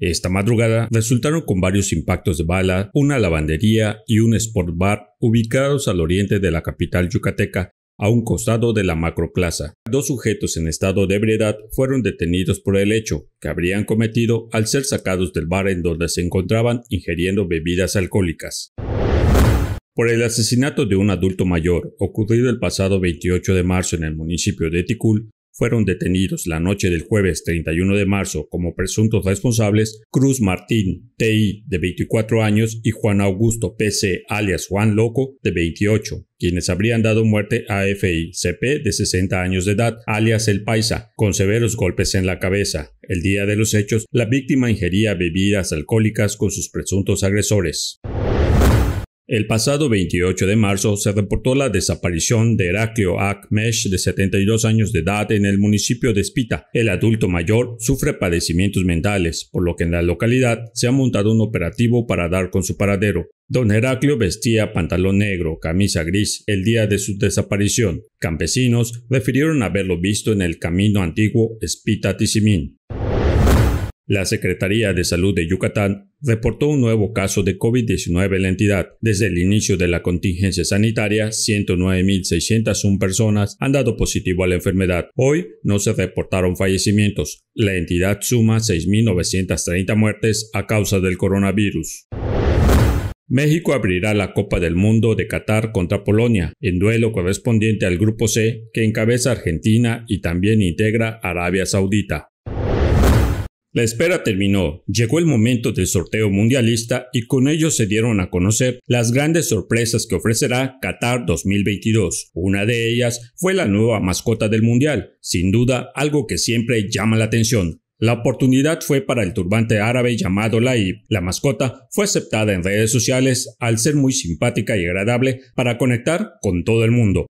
Esta madrugada resultaron con varios impactos de bala, una lavandería y un sport bar ubicados al oriente de la capital yucateca, a un costado de la macroplaza. Dos sujetos en estado de ebriedad fueron detenidos por el hecho que habrían cometido al ser sacados del bar en donde se encontraban ingiriendo bebidas alcohólicas. Por el asesinato de un adulto mayor ocurrido el pasado 28 de marzo en el municipio de Ticul, fueron detenidos la noche del jueves 31 de marzo como presuntos responsables Cruz Martín, TI, de 24 años, y Juan Augusto PC, alias Juan Loco, de 28, quienes habrían dado muerte a FI, CP, de 60 años de edad, alias El Paisa, con severos golpes en la cabeza. El día de los hechos, la víctima ingería bebidas alcohólicas con sus presuntos agresores. El pasado 28 de marzo se reportó la desaparición de Heraclio Akmesh, de 72 años de edad, en el municipio de Espita. El adulto mayor sufre padecimientos mentales, por lo que en la localidad se ha montado un operativo para dar con su paradero. Don Heraclio vestía pantalón negro, camisa gris el día de su desaparición. Campesinos refirieron haberlo visto en el camino antiguo spita tisimín la Secretaría de Salud de Yucatán reportó un nuevo caso de COVID-19 en la entidad. Desde el inicio de la contingencia sanitaria, 109.601 personas han dado positivo a la enfermedad. Hoy no se reportaron fallecimientos. La entidad suma 6.930 muertes a causa del coronavirus. México abrirá la Copa del Mundo de Qatar contra Polonia, en duelo correspondiente al Grupo C que encabeza Argentina y también integra Arabia Saudita. La espera terminó, llegó el momento del sorteo mundialista y con ello se dieron a conocer las grandes sorpresas que ofrecerá Qatar 2022. Una de ellas fue la nueva mascota del mundial, sin duda algo que siempre llama la atención. La oportunidad fue para el turbante árabe llamado Laib. La mascota fue aceptada en redes sociales al ser muy simpática y agradable para conectar con todo el mundo.